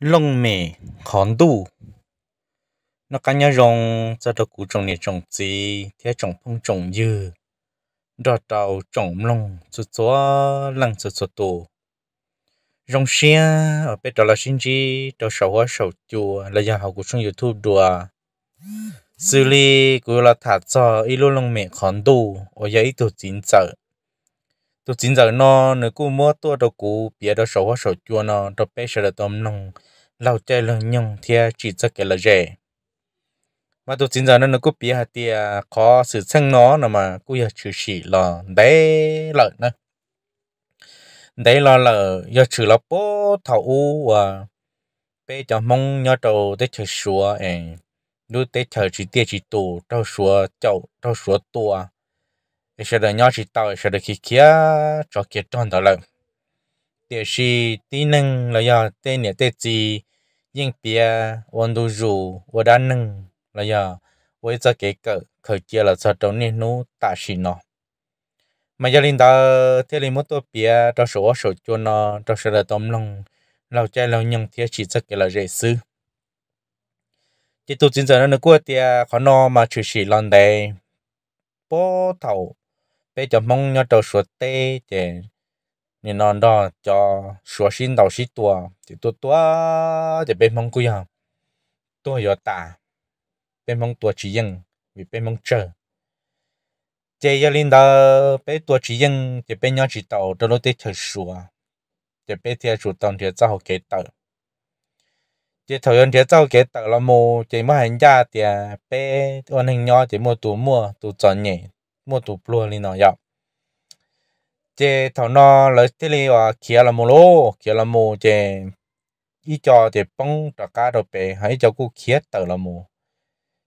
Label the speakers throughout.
Speaker 1: lông mè khón đu nó cá nhà rong cho đồ cụ trồng nè trồng gì thế trồng phong trồng dừa, đò đào trồng lông cho cho lăng cho cho tổ rong xe ở bên đó là sinh chi đó sầu hoa sầu chùa là giờ học của trong youtube đùa xử lý của là thả cho ít lô lông mè khón đu ở giấy tổ chính trợ tổ chính trợ nó nếu cụ mua tua đồ cụ bia đó sầu hoa sầu chùa nó đó bé sầu đồ lông lâu chơi lâu nhung thiệt chỉ cho cái là dễ mà tôi chính giờ nó cũng biết hạt thì khó sự sang nó là mà cũng giờ chữ chỉ là đấy lợi nữa đấy là là giờ chữ là bố thầu u và bây giờ mong nhớ đầu để chữ sửa em lúc để chữ chỉ tiếc chỉ tù trâu sửa chậu trâu sửa tua sẽ được nhớ chỉ tao sẽ được khi kia cho kia tròn đó lợi tiếc chỉ tí năng là giờ tên nhà tên gì nhưng bia vốn đủ rủ và đã nâng là với giờ cái cỡ khởi kia là sợ trâu nên nó tạ xì mà gia đình ta thế một tổ bia trong số số cho nó trong số là tôm lòng lâu chơi lâu nhung thế chỉ rất cái là dễ sư chỉ tụ chính giờ nó qua tia khó nó mà chỉ xì lần đây bó thầu bây giờ mong nhau trong số tê nên non đó cho số xin đầu xí tua thì tua tua thì bên mong cúi hông tua giờ ta bên mong tua chỉ dân vì bên mong chờ chế giờ lên đó bên tua chỉ dân nhau chỉ tàu đó lúc tết thở sủa thì bên theo chủ tàu thì cho họ tàu chế thầu dân thì cho tàu là mù chế mua hàng gia thì bên anh hình nhau thì mua tủ mua tủ chọn nhẹ mua tủ plua lên nó chế thảo nó lấy thế này và kia là mồ lô kia là mồ chế ý cho chế bông trả cá đồ bể hãy cho cô kia tờ là mồ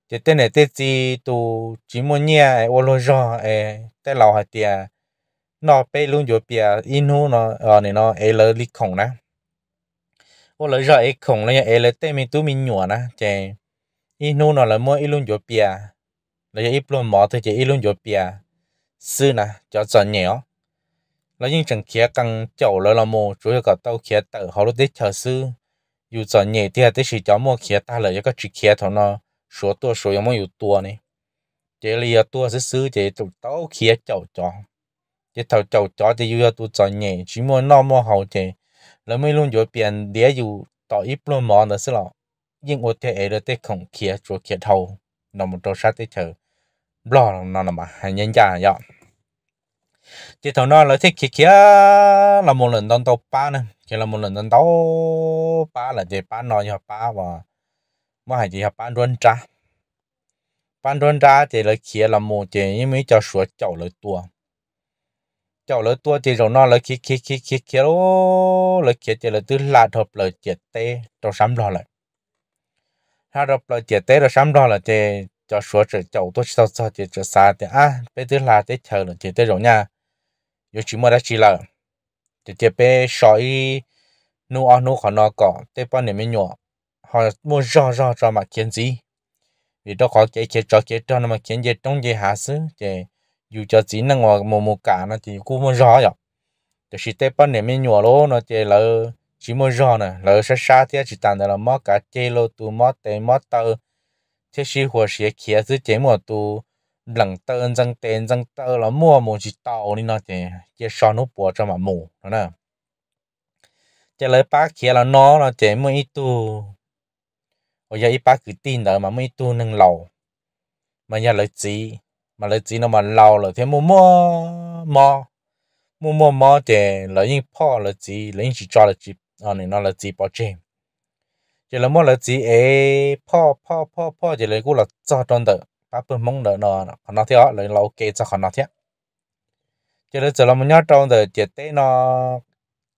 Speaker 1: chế tên này tên gì tu chỉ muốn nhia ô lô gió ê tên lào hạt tiề nó bê luôn chỗ bìa in hú nó ở ờ, này nó ê lơ li khổng nè ô lơ gió ê khổng nó ê lơ tên mình tu mình nhủa nè chế in hú nó là mua in luôn chỗ bìa là ít luôn mỏ thôi chế in luôn chỗ bìa sư nè cho cho nhẽo แล้วยิ่งจังเขียกังเจ้าละละโม主要ับเขียเต๋อเขาเด้เชื่อซื้ออยู่จอเนี่ยที่ได้สิจะมั่วเขียตาเลยก็จีเขียเท่นั้นสัวตัวสัวยังไม่อยู่ตัวนี่เจลียตัวซื้อเจตุเต้าเขียเจ้าจอเจเทาเจ้าจอจะอยู่ตัวจอเน่ชิมนอมัวเขาเจแล้วไม่รู้จะเปลี่ยนเดี๋ยวอยู่ต่ออีกปลุมมอนนะสิหรอยิ่งอดเทเอเดเตของเขียจัวเขียเท่านอมตัวชัดไดเถอบล็อนั่นมาหันยันจ่าเยอะ thì thằng nó là thích kia kia là một lần đón tàu ba nè kia là một lần đón tàu ba là chỉ ba nói hợp ba và mà hay chỉ hợp ba luôn trả ba luôn trả thì là kia là một chỉ nhưng mà cho sửa chậu lời tua chậu lời tua thì rồi nó là kia kia kia kia kia đó là kia thì là từ là hợp là chết tê trong sắm đó lại ha hợp là chết tê rồi sắm đó là thì cho sửa chậu tôi sao sao chết chết xa thì à bây giờ là chết chờ là chết tới rồi nha yo chỉ mua ra chỉ là thì tiếp bé sỏi nu ăn nu khó nó có tiếp bao niệm nhỏ họ mua rõ rõ rõ mà kiến gì vì đó có cái cái cho cái cho nó mà kiến gì trong gì hạ xứ thì dù cho chỉ năng ngoài một một cả nó thì cũng mua rõ rồi thì chỉ tiếp bao niệm nhỏ luôn nó thì là chỉ mua rõ nè là sát sát thì chỉ tàn là mất cả chế lô tu mất tệ mất tơ thế sĩ hồ sĩ kia giữ chế mua tu lần tên dân tên dân tơ là mua một chỉ tàu nên nó thì chỉ so nó bỏ cho mà mua, đó nè chỉ lấy bác kia là nó là chỉ mua ít tu bây giờ ít bác cứ tin đó mà mua ít tu nâng lầu mà nhà lấy gì mà lấy gì nó mà lầu là thế mua mua mua, mua mua mua thì lấy những po lấy gì lấy những chỉ cho lấy chỉ à ờ, nên nó lấy gì bỏ chim chỉ là mua lấy gì ấy po po po po chỉ lấy cũng là cho trong đó ba bữa mong đợi nó còn nó thì họ lấy là ok cho còn nó thế chỉ là chỉ là một nhát trong rồi chỉ tế nó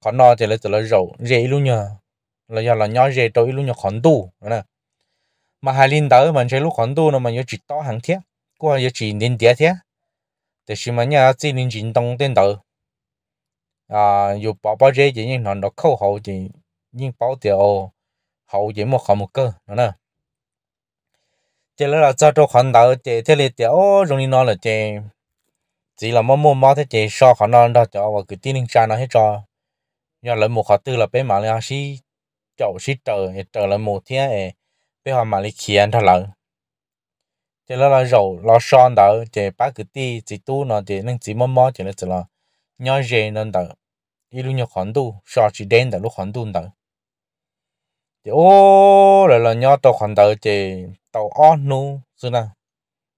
Speaker 1: còn nó chỉ là chỉ là rầu dễ luôn nhờ là giờ là nhát dễ trâu luôn nhờ còn tu nè mà hai linh tới mình sẽ lúc còn tu nó mà chỉ to hàng thế qua nhớ chỉ nên tiếc thế thì khi mà nhớ chỉ nên chính tông tên tới à dù bảo bỏ dễ chỉ nhưng nó nó khâu hậu chỉ nhưng bảo tiểu hậu chỉ một khẩu một cơ nè chỉ là cho cho khoản đầu chỉ thế là chỉ ô rồi đi nói là chỉ chỉ là mua mua mua thế chỉ so khoản non đó cho và cứ tin linh cha nó hết cho nhờ lại một khoản tư là bé mà là xí chậu xí trời trời là một thiên ấy bé họ mà lấy khiến thật lợi chỉ là là rầu lo son đó chỉ ba cứ ti chỉ tu nó chỉ nên chỉ mua mua chỉ là chỉ là nhớ gì nên đó ít lúc nhớ khoản tu so chỉ đến đó lúc khoản tu đó chị ô là là nhau tàu khoản tàu chị tàu on nu sư na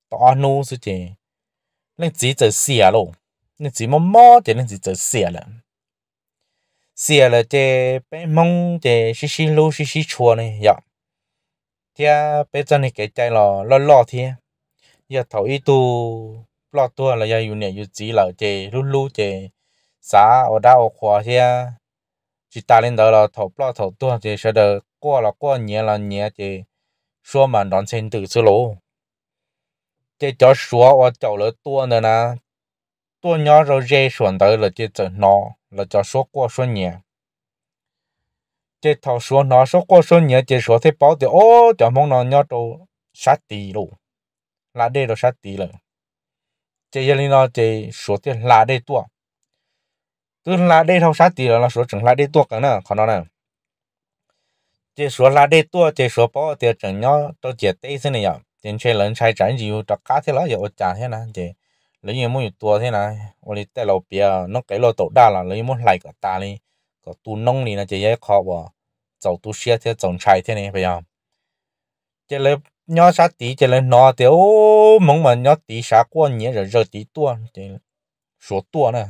Speaker 1: tàu on nu sư chị nên chỉ chơi xìa luôn nên chỉ mò mò chị nên chỉ chơi xìa là xìa là chị bé mông chị xí xí lu xí xí chua này dạ thì bé cho này cái chạy lò lò lò thế, giờ thầu ít tu lò tu là giờ dùng này dùng chỉ là chị lu lu chị xã ở đâu ở khoa thì chỉ ta lên đó là thầu lò thầu tua thì sẽ được 过了过年了年的，说嘛南城都是喽。这叫说我走了多了呢，多年 rồi rơi xuống tới là chỉ 走 nó là cho số qua số nhẹ. Chỉ thầu số nó số qua số nhẹ chỉ số thấy bảo thì ô cho mong nó nhớ đồ sát tì luôn, là đây đồ sát tì rồi. Chỉ giờ nó chỉ số thì là đây tua, tức là đây thầu sát tì là nó số chẳng là đây tua cả nữa, còn nó 这说拉这多，这说包的正要到结对是那样，正确人才真有到家去了要讲些呢，这人也没有多些呢，我哩在路边，侬给老多大了，人也没来个大哩，个都弄哩呢，这也靠不，走都些些种菜些呢，不要，这来。nhớ sát tí chỉ là nó thì ô mong mà nhớ tí sát qua nhớ rồi rồi tí tua thì số tua nè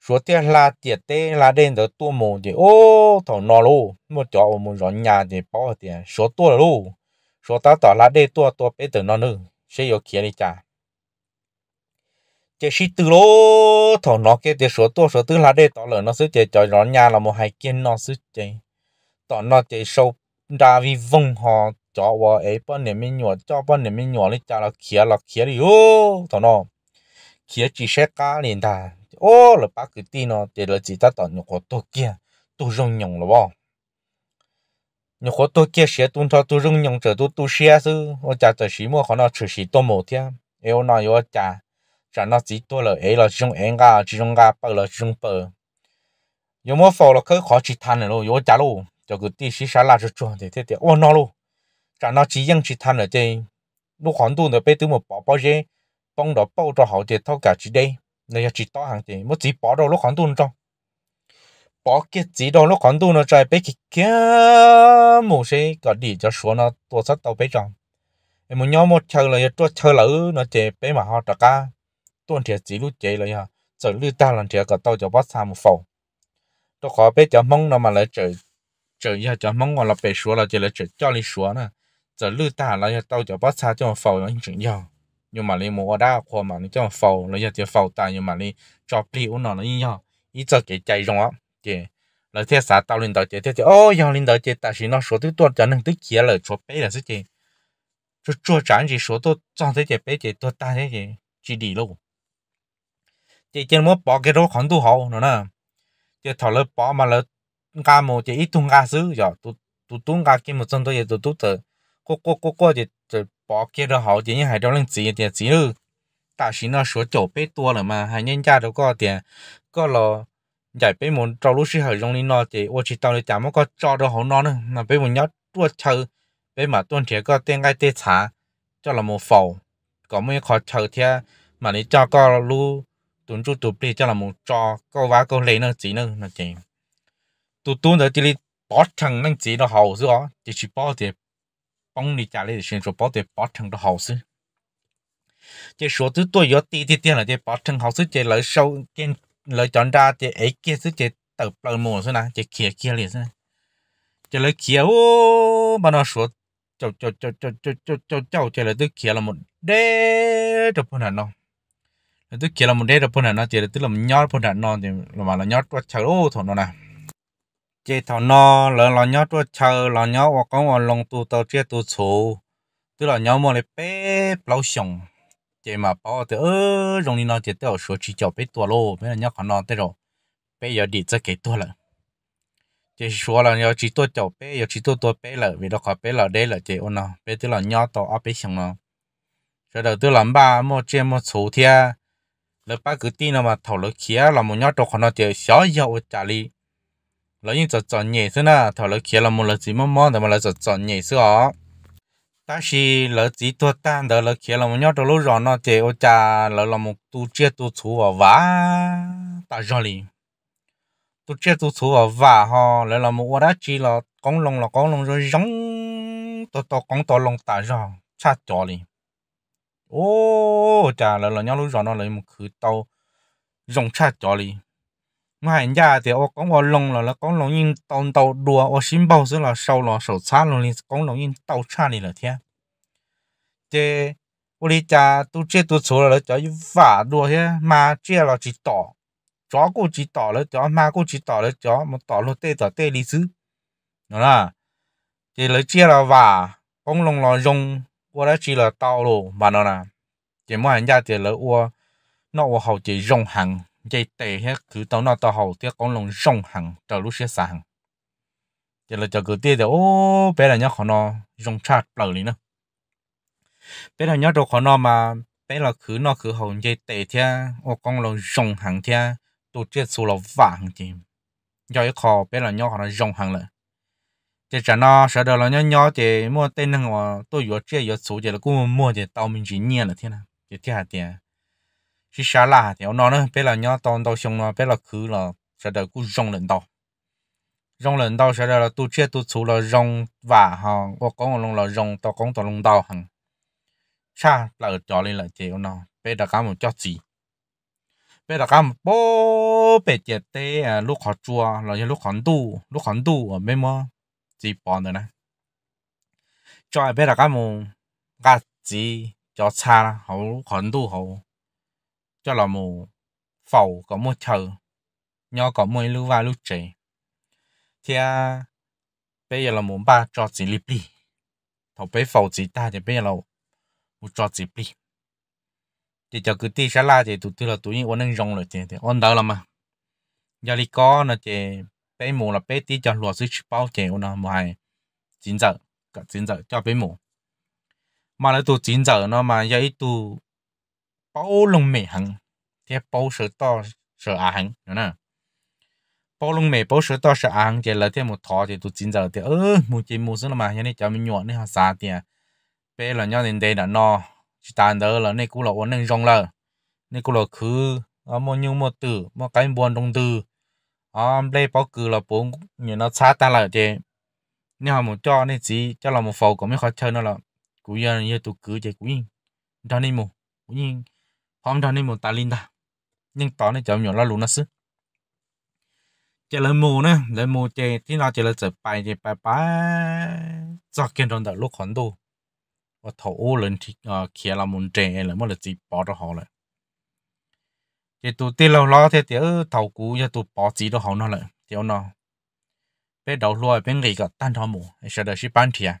Speaker 1: 说的啦，姐的啦，人都多么的哦，到哪喽？我叫我们人家的包的，说多了喽，说到到啦的多多别等那呢，谁要看你家？这是对喽，到哪给的说多说对啦的到了，那是这叫人家了么还见那是这，到那这收大为问哈，叫我哎帮你们鸟，叫帮你们鸟的家了，看了看了哟，到那，看只是家里的。ô là bác cứ tin nó thì là chỉ ta tỏ nhục của tôi kia tôi rung nhung là bao nhục của tôi kia sẽ tuân theo tôi rung nhung trở tôi tôi sẽ chứ ô cha tôi chỉ mua họ nó chỉ chỉ tôi một thiên yêu nó yêu cha cha nó chỉ tôi là ấy là chúng em ga chúng ga là chúng bờ yêu mua phò là cứ khó chỉ than rồi yêu cha luôn cho cứ tí xí xá là chuẩn thì thế thì ô luôn cha nó chỉ yên chỉ than là chơi lúc hoàn tu nó bây từ một bỏ bỏ dê bông đó bao cho họ thì thâu cả chỉ đây này chỉ to hàng tiền mỗi chỉ bỏ đâu lúc khoản tuôn trong bỏ cái chỉ đâu lúc khoản tuôn nó trái bé kia kia một cái gọi đi cho số nó tổ sắt tàu bé trong em muốn nhau một chơi là tua chờ lỡ nó chơi bé mà họ trả cả tuôn thiệt chỉ lúc chơi là ha giờ lưu ta lần thiệt cả tàu cho bắt xa một phẩu tôi khó bé cho mong nó mà lại chơi trời giờ cho mong là bé số là chỉ lại chơi, cho đi số nữa, giờ lưu ta là tàu cho bắt xa cho phô phẩu nó chừng nhau nhưng mà lấy mua đa khoa mà nó cho phâu nó giờ chỉ phâu tại nhưng mà lấy cho đi nó nó như nhau ít cho cái chạy rong á chị lấy thế xã tao lên đầu chị thế chị ô giờ lên đầu chị tại vì nó số thứ tôi cho nên tức kia là cho bé là gì cho cho chẳng gì số tôi trong thế chị bé chị tôi ta thế chị chỉ đi luôn chị chỉ muốn bỏ cái đó khoản tu hậu nữa nè chị thảo lấy bỏ mà lấy ga mua chị ít tung ga xứ giờ tu tu tung ga kia một trăm tôi giờ tu tu tự 过过过过的这包给的好点，你还找人接点接了。但是呢，说九倍多了嘛，还人家都搞点，搞了。giải bé muốn trâu lúc xưa trong linh nó thì ô chỉ tao để chạm có cho đâu hổ nó nữa mà bé muốn nhớ tua chờ bé mà tuân thiệt có tên cái tê xả cho là một phẩu có mấy khó chờ thế mà đi cho có lu tuấn chú tụp đi cho là một cho câu vá câu lấy nó chỉ nữa là chỉ tụt tuấn ở đây đi bỏ thằng năng chỉ nó hậu rồi chỉ chỉ bỏ thì 帮你家里的人说把这八成的好事。这说最多要滴滴点了，这八成好事，这来收跟来长大，这哎，这是这得不么是呢？这开开了是呢？这来开哦，把那说，就就就就就就就就这来都开了么？这这不能弄。tôi kia là một đế là phần nó chỉ là tức là nhỏ phần nó thì là mà là nhỏ quá trời ô thằng nó này chế thọ no lỡ lò nhó chua chờ lò nhó hoặc có một lồng tù tàu chia tù số tức là nhó một lấy bé lâu sống chế mà bảo tôi ơ rồng đi nó chế tàu số chỉ cho bé tua lô bé là nhó còn non thế rồi bé giờ đi chơi cái tua là chế số là nhó chỉ tua cháu bé giờ chỉ tua tua bé là vì đó khỏi bé là đây là chế ôn nó bé tức là nhó tàu ở bé sống nó rồi đầu tư làm ba một chế một số thia lỡ ba cứ tin là mà thầu lỡ kia là một nhó tàu còn nó chế xóa ở trả lý là như chọn chọn nhẹ thế nào thảo là kia là một là chỉ mò mò thì mà là chọn chọn nhẹ xưa ó ta chỉ là chỉ tua tan đó là kia là một nhát đó lúc rồi nó chơi ô cha là là một tu chia tu chú ở vả ta rồi liền tu chia tu chú ở vả họ là là một ô đã chỉ là con lông là con lông rồi giống to to con to lông ta rồi chặt cho liền ô cha là là nhát lúc rồi nó lấy một khử tàu rồng chặt cho liền mà hành gia thì ô con ô lông là là con lông nhìn tàu tàu đùa ô xin là sâu là sầu xa luôn lên con lông nhìn tàu xa là thế thế ô đi cha tu chết tu số là cho vả đùa thế mà chia là chỉ tỏ chó cô chỉ tỏ là chó mà cô chỉ tỏ là chó mà tỏ là tê tỏ tê lý xứ đó là thì lấy chia là vả con rồi mà nó là chỉ mỗi hành gia thì lấy ô nó ô hậu chỉ hàng vậy tệ hết cứ tao nó tao hầu tiếc con lồng rong hàng trở lúc xe xa hàng giờ là chờ cứ tiếc thì ô bé là nhớ khó nó rong chát bờ đi nữa bé là nhớ đồ khó nó mà bé là cứ nó cứ hầu vậy tệ thế ô con lồng rong hàng thế tổ chức số là vàng thì do cái khó bé là nhớ khó nó rong hàng lại thì chả nó sợ đó là nhớ nhớ thì mua tên năng mà tôi vừa chơi vừa số thì là cũng mua thì tao mình chỉ nhẹ là thế nào thì thế hạt tiền chỉ xả là thì nó nữa bây là nhá tao tao xong nó bây là cứ là sẽ đợi cứ rong lên tao rong lên tao sẽ đợi là tu chia tu chú là rong và ha có có một là rong tao có tao lông tao hằng cha là ở bây là cá một chót gì bây là cá một bố bề chị tê à, lúc họ chua là như lúc hắn tu lúc hắn tu ở bên nè cho bây là cá một gạt gì cho cha là hậu hắn cho là một phẩu có một thờ nhỏ có mùi lưu và lưu trẻ thì à, bây giờ là muốn ba cho chỉ lip đi thầu bé phẩu chỉ ta thì bây giờ là một cho chỉ đi thì cho cứ tí sẽ la thì tụi tôi là tụi nhiên nên rong rồi thì thì ôn đỡ là mà giờ đi có là thì bé mù là bé tí cho lúa dưới bao chè nó mà chín giờ cả chín giờ cho bé mù mà là tụi chín giờ nó mà giờ ít tụi bao lông mẹ hằng thì bao sợ to sợ à hằng nè bao lông mẹ bao sợ to sợ à hằng thì là thế một thọ thì tụi chín giờ thì ơ một chỉ một số là mà như này cho mình nhọn này họ xa thì bé là nhau đến đây đã no chỉ tàn đó là này cũng là uống nên là này cũng là khứ à một nhung một từ một cái buồn đông từ à bé bao cứ là bốn như nó xa ta là thì nếu họ một cho nên chỉ cho là một phẩu cũng mới khó nó là cũng như như tụi cứ chơi cũng đó nên một cũng như hôm đó nên một ta linh ta nhưng tao này chậm nhỏ lo luôn nó xứ chỉ là mù nữa là mù chỉ thì nào chỉ là chỉ bài chỉ bài bài cho kiến trong đầu lúc khoản đồ và thổ ô lên thì ờ, kia là muốn trẻ là mới là chỉ bỏ cho họ lại chỉ tụ tí lâu lo thế thì thầu cũ giờ tụ bỏ chỉ cho họ nó lại thì nó bên đầu lùi bên nghỉ cả tan thọ mù sẽ được ship bán thì à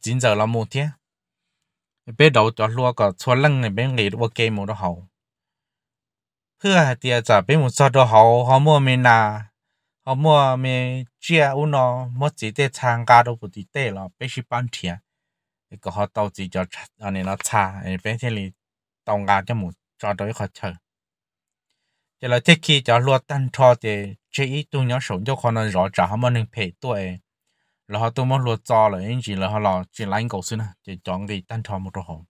Speaker 1: chính giờ là mù thế bé đầu cho lúa có cho lăng này bé nghỉ đua game một đó hậu hứa hạt tiền trả bé một sao đó hậu họ mua mình là họ mua mình chia u nó mua chỉ để tham gia đâu cũng chỉ để là bé chỉ bán tiền cái họ đầu chỉ cho anh em nó xa bé thế này tàu ngà cho một cho đôi khó chơi chỉ là thế khi cho lúa tan cho thì chỉ ít tu nhau sống cho con nó rõ trả họ mà nên phải tuổi là họ tôi muốn lúa cho là những là họ là chỉ lấy cầu xin chỉ chọn cái tan thò một chỗ hồng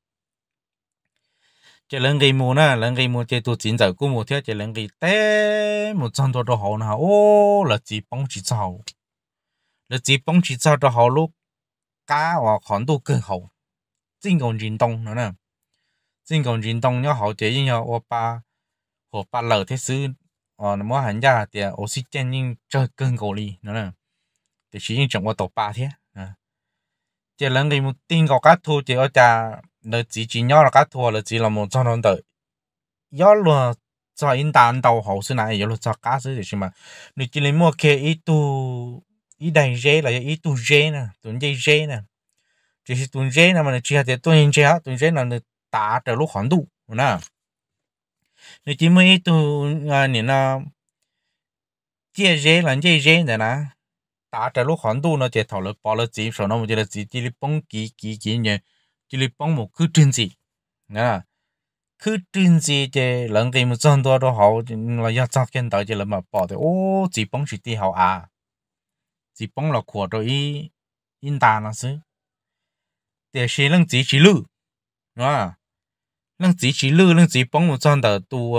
Speaker 1: chỉ cái mù nè lấy cái mù chỉ tôi chính giờ cũng mù thế chỉ cái té một trăm chỗ chỗ hồng nè ô là chỉ bóng chỉ sao là chỉ bóng chỉ sao chỗ hồng lúc cá và khoản đồ cơ hậu chính còn chuyển động nữa nè chính còn chuyển động nhá hậu chỉ như ô ba hồ ba lở thế sư ờ mua hàng ra thì oxy trên nhưng chơi cơn cầu đi nữa nè thì chỉ những chồng qua tổ ba thế à chỉ lần thì một tin có cá thu thì ở cha là chỉ chỉ nhỏ là cá thu là chỉ là một trong đó tự là cho in đàn đầu hậu sinh này do là cho cá sứ thì mà nếu chỉ lấy mua cái ít tu ít đầy rễ là ít tu rễ nè tuần dây rễ nè chỉ là tuần rễ nè mà chỉ là tuần rễ á tuần rễ là được tả trở lúc hoàn đủ nè nếu chỉ mới tu à, nè nó chia rễ là chia rễ rồi nè 打着路很多呢，这头了包了鸡，说那么就是鸡鸡里蹦鸡鸡鸡呢，鸡里蹦木去蒸鸡，啊，去蒸鸡这人给么挣多多好，那要挣钱到这了嘛包的哦，鸡蹦是地好啊，鸡蹦了苦着一，因大那是，但是人鸡是路，啊。lăng chỉ chỉ lư lăng chỉ bóng một chân đầu tu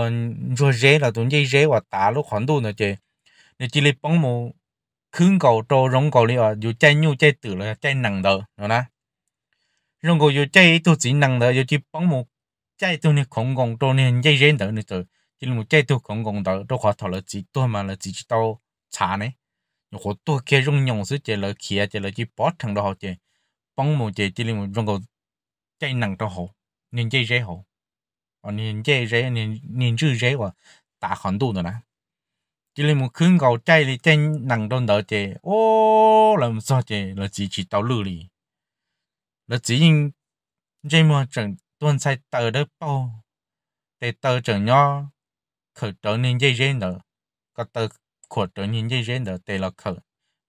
Speaker 1: cho rễ là tu nhảy rễ và tả lúc hoàn tu nữa chứ nên chỉ lấy một khương cầu trô rong cầu li ở dù chạy nhu chạy tử là chạy nặng đỡ rồi nè rong cầu dù chạy tu chỉ nặng đỡ dù chỉ bóng một chạy tu này không công trô này dây rên đỡ nữa rồi chỉ là một chạy tu không công đỡ đâu khó thở là chỉ tu mà là chỉ tao chả này nhiều khó tu kia rong nhung sự chạy là kia chạy là chỉ bỏ thằng đó họ chơi bóng một chơi chỉ là một rong cầu chạy nặng đó họ nên dây rê họ nên dây rê nên nên chữ rê và tạ khẩn tu nữa nè chỉ là một khung cầu chạy thì trên nặng đôn đỡ chế ô làm sao chế là chỉ chỉ tàu lưu đi là chỉ in trên một trận tuần sai tờ đất bao để tờ trận nhỏ khởi trở nên dây dây nữa có tờ khởi trở nên dây dây nữa để là khởi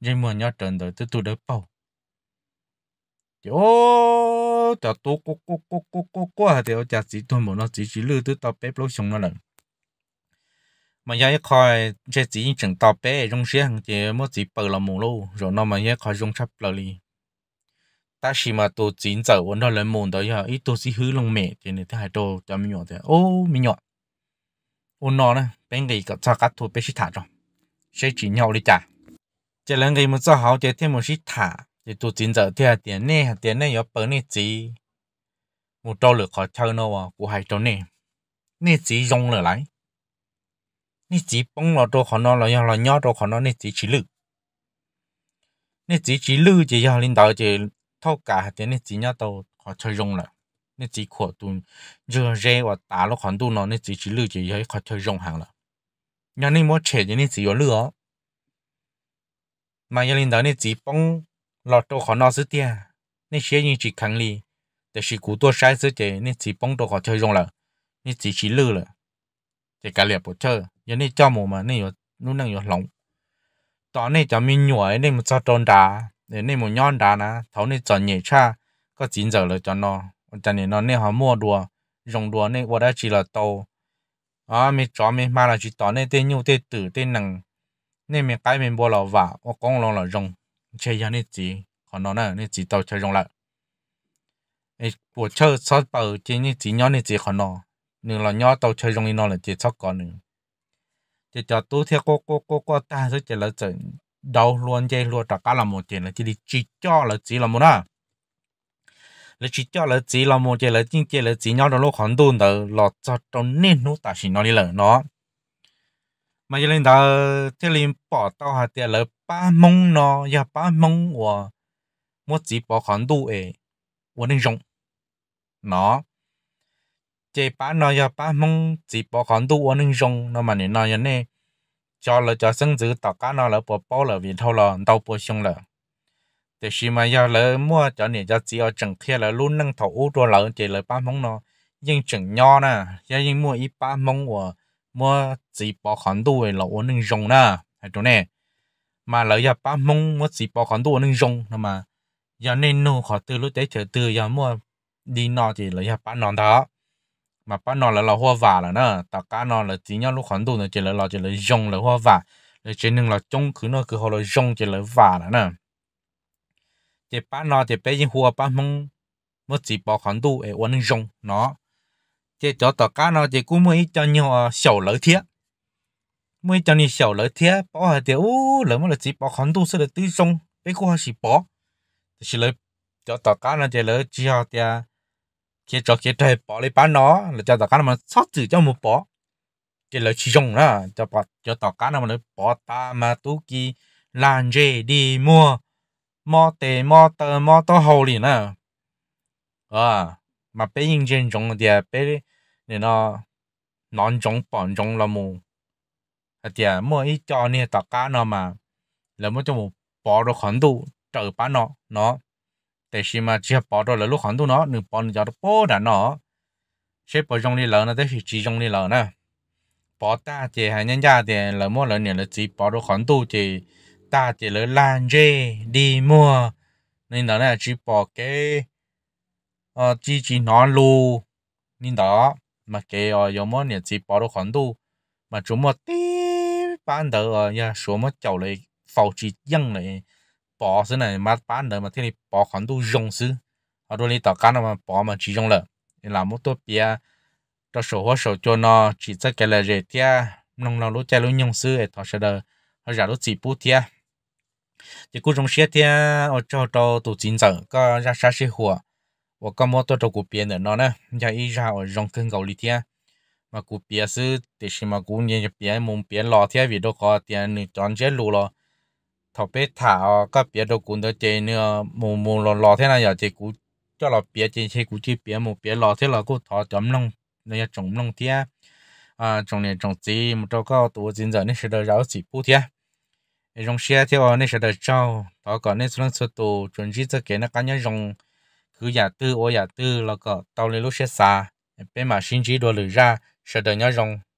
Speaker 1: trên một nhỏ trận đỡ từ từ đất bao chế ô tờ tu cô cô cô cô cô cô thì chỉ tuần một nó chỉ chỉ lưu từ tàu bếp lối xuống nó lần mà giờ coi chế chỉ chẳng tao bé rong xe hàng chế mất chỉ bờ là mù lô rồi nó mà giờ coi rong chắp lờ li ta chỉ mà tôi chín giờ vẫn đó lên mồm đó giờ ít tôi chỉ hứ lòng mẹ thì này thế hai đồ cho mình nhọt, thế ô mình nhọt, ô nó nè bên cái cặp sao cắt thôi bên chỉ thả rồi sẽ chỉ nhau đi trả chế lần cái một sao hảo chế thêm một chỉ thả thì tôi chín giờ thì tiền này tiền này có bờ này chỉ một trâu lửa khỏi chơi nó à của hai trâu này này chỉ rong lửa lại 你只帮了多可能了，要了鸟多可能你只去绿，你只去绿就要领导就偷 cả thì 你只鸟都 họ chơi rong rồi, 你只 khó tuần giờ rẽ và tả nó còn tuần nó 你只去绿就要 họ chơi rong hàng rồi, nhà 你 mua chè thì 你只有绿哦，mà nhà 领导你只帮了多可能是的，你写你只坑里，但是古多啥事情你只帮多 họ chơi rong rồi, 你只去绿了。thì cả liệp bộ chơi giờ này cho mù mà này rồi lúc năng rồi lỏng đó này cho mình nhồi này một cho tròn đá để này một nhon đá nè thấu này cho nhẹ cha có chín giờ rồi cho nó cho nên nó này họ mua đùa dùng đùa này qua đó chỉ là tàu à mình cho mình mà là chỉ tỏ này tên nhau tên tử tên năng. Này mình cái mình bỏ lò vả ở con lò là dùng chơi giờ này chỉ còn nó nữa này chỉ tàu chơi dùng lại ấy bộ chơi sao tàu chơi này chỉ nhon này chỉ còn nó nhưng là nhỏ tàu chơi trong nó là chỉ sóc con nữa chỉ cho tú theo cô cô cô cô ta sẽ chỉ là chỉ đầu luôn chơi luôn tất cả là một chuyện là chỉ đi chỉ cho là chỉ là một à, là chỉ cho là chỉ là một chuyện là chính chỉ là chỉ nhau đó lúc hoàn toàn đó là cho trong nên nó ta chỉ nó đi là nó mà cho nên đó thế liền bỏ tàu hạt tiền là ba mông nó ya ba mông của một chỉ bỏ hoàn toàn ấy của nên rộng nó chế bá nó ya bá mông chỉ bỏ con tu ở nông rong nó mà nè nó ya nè cho là cho sinh dữ tao cá nó là bỏ bỏ là vì thâu là tao bỏ xong là để khi mà ya là mua cho nè cho chỉ ở chẳng kia là luôn nâng thầu u rồi là chế là bá mong nó nhưng chẳng nho nè ya nhưng mua ít bá mông của mua chỉ bỏ con tu về là ở nông rong nè hay chỗ nè mà là ya bá mong mua chỉ bỏ con tu ở nông rong nó mà ya nên nô khó từ lúc đấy chờ từ ya mua đi nọ thì là ya bá nọ đó mà bắt nó là là hoa vả là nó tất cả nó là chỉ nhau lúc khoản đồ nó chỉ là là chỉ là dùng là hoa vả là chỉ nên là trong cứ nó cứ họ là dùng chỉ là vả là nè chỉ bắt nó chỉ bây giờ hoa bắt mông mất chỉ bỏ khoản đồ để uống dùng nó chỉ cho tất cả nó chỉ cũng mới cho nhau sầu ờ, lỡ thiết cho nhau sầu lỡ bỏ hạt tiêu lỡ mà là chỉ bỏ khoản đồ sẽ là tứ dùng bây giờ họ chỉ bỏ chỉ là cho tất cả nó chỉ là chỉ họ tiền khi cho khi trời bỏ lấy bán nó là cho tao cá mà sót chữ cho một bỏ cái lời chỉ dùng đó cho bỏ cho tao cá mà nó bỏ ta mà tú kỳ làm gì đi mua mua tê mua tơ mua tơ hầu liền nè à ờ, mà bé nhìn trên trong thì à, bé nên nó nón trong bọn trong là mù à, thì à, mua ít cho nên tao cá nó mà là mua cho một bỏ được khoản đủ trở bán nó nó แต่ชิมาเชียปอดเลยลูกของตัวเนาะหนึ่งปอนด์จะปอดเนาะเชฟปอจงนี่เลยนะแต่ชิจีจงนี่เลยนะปอตาเจหายันยาเจเลยมั่วเลยเนี่ยเลยจีปอดของตัวเจตาเจเลยลานเจดีมั่วนี่เนาะนะจีปอเกเออจีจีนอนลูนี่เนาะมาเกออยมั่วเนี่ยจีปอดของตัวมาจุ่มมั่วตีบ้านเด้ออย่าสวมมั่วเจ้าเลยเฝ้าจียั่งเลย bỏ xin này mà bán được mà thì này bỏ khoản tu dùng xứ ở đôi này tao cá mà bỏ mà chỉ dùng lợ làm là một tôi bia cho sổ hóa sổ cho nó chỉ cho cái là rẻ tia nông nông lúa chạy lúc nhung xứ để thọ sẽ đời họ giả lúc chỉ bút tia thì cũng trong xe tia ở chỗ đó tụ chính giờ có ra xa xe hùa và có một tôi cho cụ bia nữa nó nè nhà ý ra ở dòng cơn cầu lý tia mà cụ bia xứ thì xem mà cụ nhìn bia mông bia lò tia vì đâu có tiền chọn chết lúa rồi thọ bé thả các bé đồ cũng được chơi nữa mù mù lò lò thế nào, giờ chơi cú cho là bé chơi chơi cú chơi bé mù bé lò thế là cú thọ chấm nông nó trồng nông thế à trồng này trồng gì một trâu cao tổ dân giờ nên sẽ được giáo sĩ phụ thế rong xe theo nên sẽ được trâu đó còn nên xuống sơ tổ chuẩn bị cho cái nó cá nhân rong cứ giả tư ô giả tư là có tàu lên lúc xe xa bên mà xin chỉ đồ lửa ra sẽ được nhớ rong